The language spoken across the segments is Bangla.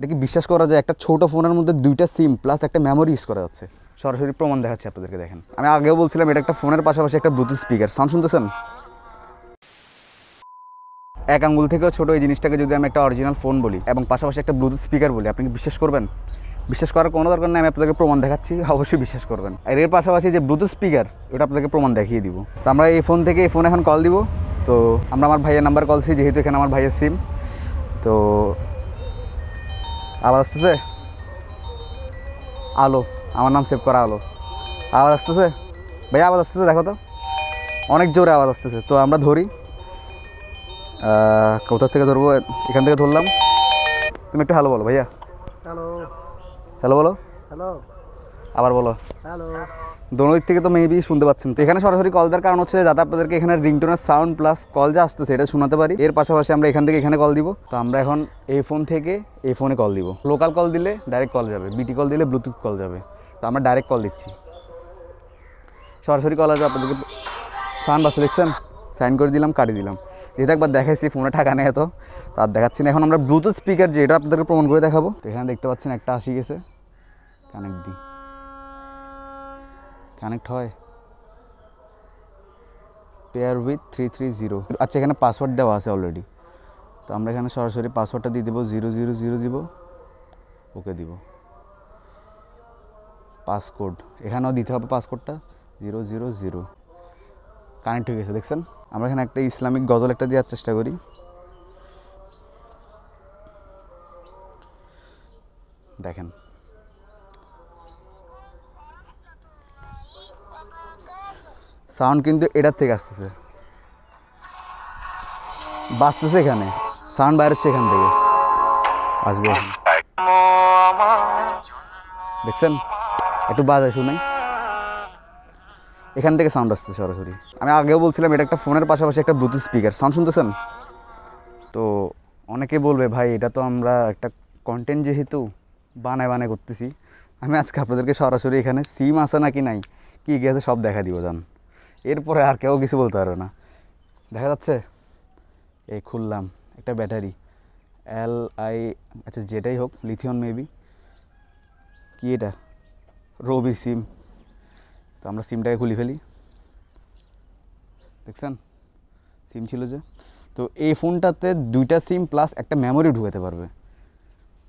এটা কি বিশ্বাস করা যায় একটা ছোট ফোনের মধ্যে দুইটা সিম প্লাস একটা মেমোরি ইউজ করা যাচ্ছে সরাসরি প্রমাণ দেখাচ্ছে আপনাদেরকে দেখেন আমি আগেও বলছিলাম এটা একটা ফোনের পাশাপাশি একটা ব্লুটুথ স্পিকার সাউন্ড শুনতেছেন এক আঙ্গুল থেকেও ছোটো এই জিনিসটাকে যদি আমি একটা অরিজিনাল ফোন বলি এবং পাশাপাশি একটা ব্লুটুথ স্পিকার বলি আপনি কি বিশ্বাস করবেন বিশ্বাস করার কোনো দরকার নেই আমি আপনাদেরকে প্রমাণ দেখাচ্ছি অবশ্যই বিশ্বাস করবেন আর এর পাশাপাশি যে ব্লুটুথ স্পিকার ওটা আপনাদেরকে প্রমাণ দেখিয়ে দিব তো আমরা এই ফোন থেকে এই ফোন এখন কল দিব তো আমরা আমার ভাইয়ের নাম্বার কল যেহেতু এখানে আমার ভাইয়ের সিম তো আবার আসতেছে আলো আমার নাম সেভ করা আলো আওয়াজ আসতেছে ভাই আওয়াজ আসতেছে দেখো তো অনেক জোরে আওয়াজ আসতেছে তো আমরা ধরি কোথা থেকে ধরবো এখান থেকে ধরলাম তুমি একটু হ্যালো বলো ভাইয়া হ্যালো হ্যালো বলো হ্যালো আবার বলো হ্যালো দোনো দিক থেকে তো মেবি শুনতে পাচ্ছেন তো এখানে সরাসরি কল দেওয়ার কারণ হচ্ছে যাতে আপনাদেরকে এখানে রিংটোনের সাউন্ড প্লাস কল যা আসতেছে এটা শোনাতে পারি এর পাশাপাশি আমরা এখান থেকে এখানে কল দিব তো আমরা এখন এই ফোন থেকে এই ফোনে কল দিব লোকাল কল দিলে ডাইরেক্ট কল যাবে বিটি কল দিলে ব্লুটুথ কল যাবে তো আমরা ডাইরেক্ট কল দিচ্ছি সরাসরি কল আসবে আপনাদেরকে সাউন্ড বাসে দেখছেন সাইন করে দিলাম কাটি দিলাম যেহেতু একবার দেখাইছি ফোনে টাকা নেই এত তার দেখাচ্ছি না এখন আমরা ব্লুটুথ স্পিকার যে এটা আপনাদেরকে প্রমাণ করে দেখাবো তো এখানে দেখতে পাচ্ছেন একটা আসি গেছে কানেক্ট দিই কানেক্ট হয় pair with three three zero আচ্ছা এখানে পাসওয়ার্ড দেওয়া আছে অলরেডি তো আমরা এখানে সরাসরি পাসওয়ার্ডটা দিয়ে দেবো জিরো জিরো জিরো দিব ওকে দিব পাসকোড এখানেও দিতে হবে পাসকোডটা জিরো জিরো জিরো কানেক্ট হয়ে গেছে দেখছেন আমরা এখানে একটা ইসলামিক গজল একটা দেওয়ার চেষ্টা করি দেখেন সাউন্ড কিন্তু এটার থেকে আসতেছে বাঁচতেছে এখানে সাউন্ড বাইরেছে এখান থেকে আসবে দেখছেন একটু বাজায় শুনে এখান থেকে সাউন্ড আসছে সরাসরি আমি আগেও বলছিলাম এটা একটা ফোনের পাশাপাশি একটা ব্লুটুথ স্পিকার সাউন্ড শুনতেছেন তো অনেকে বলবে ভাই এটা তো আমরা একটা কন্টেন্ট যেহেতু বানায় বানায় করতেছি আমি আজকে আপনাদেরকে সরাসরি এখানে সিম আছে নাকি নাই কী গেছে সব দেখা দিব যান এরপরে আর কেউ কিছু বলতে পারবে না দেখা যাচ্ছে এই খুললাম একটা ব্যাটারি এল আই আচ্ছা যেটাই হোক লিথিয়ন মেবি কি এটা রবির সিম তো আমরা সিমটাকে খুলি ফেলি দেখছেন সিম ছিল যে তো এই ফোনটাতে দুইটা সিম প্লাস একটা মেমোরি ঢুকাতে পারবে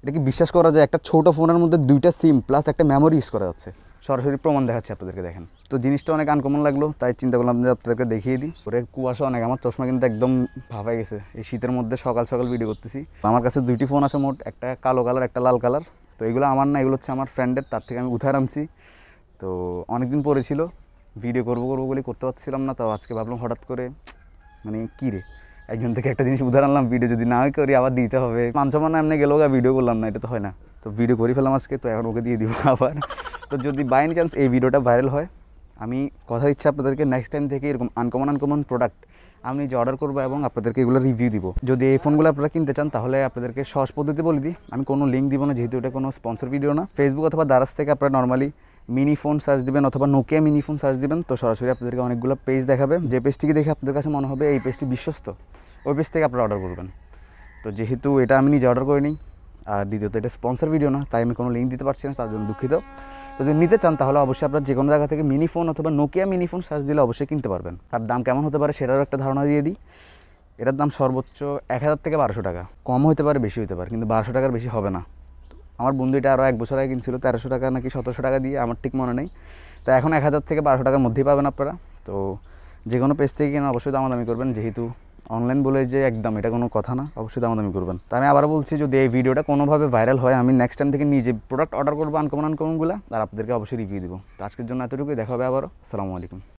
এটা কি বিশ্বাস করা যায় একটা ছোটো ফোনের মধ্যে দুইটা সিম প্লাস একটা মেমোরি ইউজ করা যাচ্ছে সরাসরি প্রমাণ দেখাচ্ছি আপনাদেরকে দেখেন তো জিনিসটা অনেক আনকমন লাগলো তাই চিন্তা করলাম যে আপনাদেরকে দেখিয়ে দিই পরে কুয়াশা অনেক আমার চশমা কিন্তু একদম ভাবাই গেছে এই শীতের মধ্যে সকাল সকাল ভিডিও করতেছি আমার কাছে দুইটি ফোন আছে মোট একটা কালো কালার একটা লাল কালার তো এগুলো আমার না এগুলো হচ্ছে আমার ফ্রেন্ডের তার থেকে আমি উধার আনছি তো অনেকদিন পরে ছিল ভিডিও করবো করবো বলে করতে পারছিলাম না তো আজকে ভাবলাম হঠাৎ করে মানে কী রে একজন থেকে একটা জিনিস উধার আনলাম ভিডিও যদি না করি আবার দিতে হবে মানসম্মান এমনি গেলেও ভিডিও করলাম না এটা তো হয় না তো ভিডিও করি ফেলাম আজকে তো এখন ওকে দিয়ে দিব আবার তো যদি বাই এনি চান্স এই ভিডিওটা ভাইরাল হয় আমি কথা দিচ্ছি আপনাদেরকে নেক্সট টাইম থেকে এরকম আনকমন আনকমন প্রোডাক্ট আমি যে অর্ডার করবো এবং আপনাদেরকে এগুলো রিভিউ দিব যদি এই ফোনগুলো আপনারা কিনতে চান তাহলে আপনাদেরকে সহজ পদ্ধতি বলে দিই আমি কোনো লিঙ্ক দিব না যেহেতু এটা কোনো স্পন্সর ভিডিও না ফেসবুক অথবা দারাজ থেকে আপনারা নর্মালি মিনি ফোন সার্চ দিবেন অথবা নোকিয়া মিনি ফোন সার্চ দিবেন তো সরাসরি আপনাদেরকে অনেকগুলো পেজ দেখাবে যে পেজটিকে দেখে আপনাদের কাছে মনে হবে এই পেজটি বিশ্বস্ত ওই পেজ থেকে আপনারা অর্ডার করবেন তো যেহেতু এটা আমি নিজে অর্ডার করিনি আর দ্বিতীয়ত এটা স্পন্সর ভিডিও না তাই আমি কোনো লিঙ্ক দিতে পারছি না তার জন্য দুঃখিত যদি নিতে চান তাহলে অবশ্যই আপনার যে কোনো জায়গা থেকে মিনি ফোন অথবা নোকিয়া মিনি ফোন সার্চ দিলে অবশ্যই কিনতে পারবেন তার দাম কেমন হতে পারে সেটারও একটা ধারণা দিয়ে দিই এটার দাম সর্বোচ্চ এক হাজার থেকে বারোশো টাকা কম হতে পারে বেশি হতে পারে কিন্তু বারোশো টাকার বেশি হবে না আমার বন্ধু এটা আরও এক বছর আগে কিনছিল তেরোশো টাকা নাকি সতেরোশো টাকা দিয়ে আমার ঠিক মনে নেই তো এখন এক হাজার থেকে বারোশো টাকার মধ্যেই পাবেন আপনারা তো যে কোনো পেজ থেকে কিনা অবশ্যই দামাদামি করবেন যেহেতু অনলাইন বলে যে একদম এটা কোনো কথা না অবশ্যই দামাদামি করবেন তাই আমি আবার বলছি যদি এই ভিডিওটা কোনোভাবে ভাইরাল হয় আমি নেক্সট টাইম থেকে নিজে প্রোডাক্ট অর্ডার করবো আনকমন আনকমনগুলো আর আপনাদেরকে অবশ্যই রিভিউ দিব তো আজকের জন্য এতটুকুই দেখা হবে আবার আসসালামু আলাইকুম